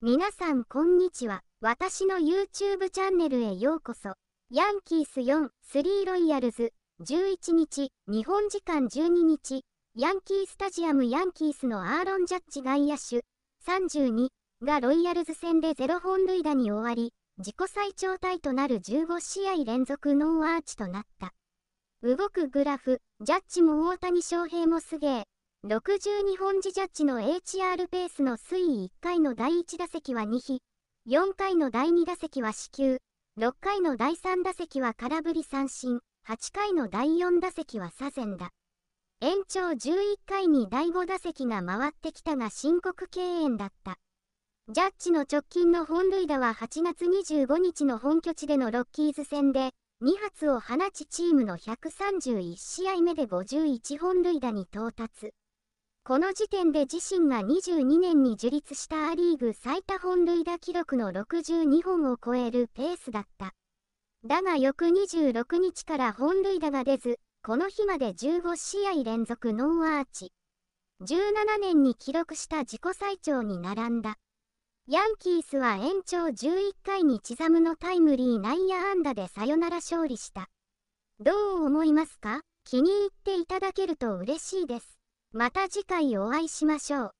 皆さんこんにちは。私の YouTube チャンネルへようこそ。ヤンキース4、3ロイヤルズ、11日、日本時間12日、ヤンキースタジアムヤンキースのアーロン・ジャッジ外野手、32がロイヤルズ戦で0本塁打に終わり、自己最長タイとなる15試合連続ノーアーチとなった。動くグラフ、ジャッジも大谷翔平もすげえ。62本時ジャッジの HR ペースの推移1回の第1打席は2比、4回の第2打席は四球、6回の第3打席は空振り三振、8回の第4打席は左前だ。延長11回に第5打席が回ってきたが申告敬遠だった。ジャッジの直近の本塁打は8月25日の本拠地でのロッキーズ戦で、2発を放ちチームの131試合目で51本塁打に到達。この時点で自身が22年に樹立したア・リーグ最多本塁打記録の62本を超えるペースだった。だが翌26日から本塁打が出ず、この日まで15試合連続ノーアーチ。17年に記録した自己最長に並んだ。ヤンキースは延長11回にチザムのタイムリー内野安打でサヨナラ勝利した。どう思いますか気に入っていただけると嬉しいです。また次回お会いしましょう。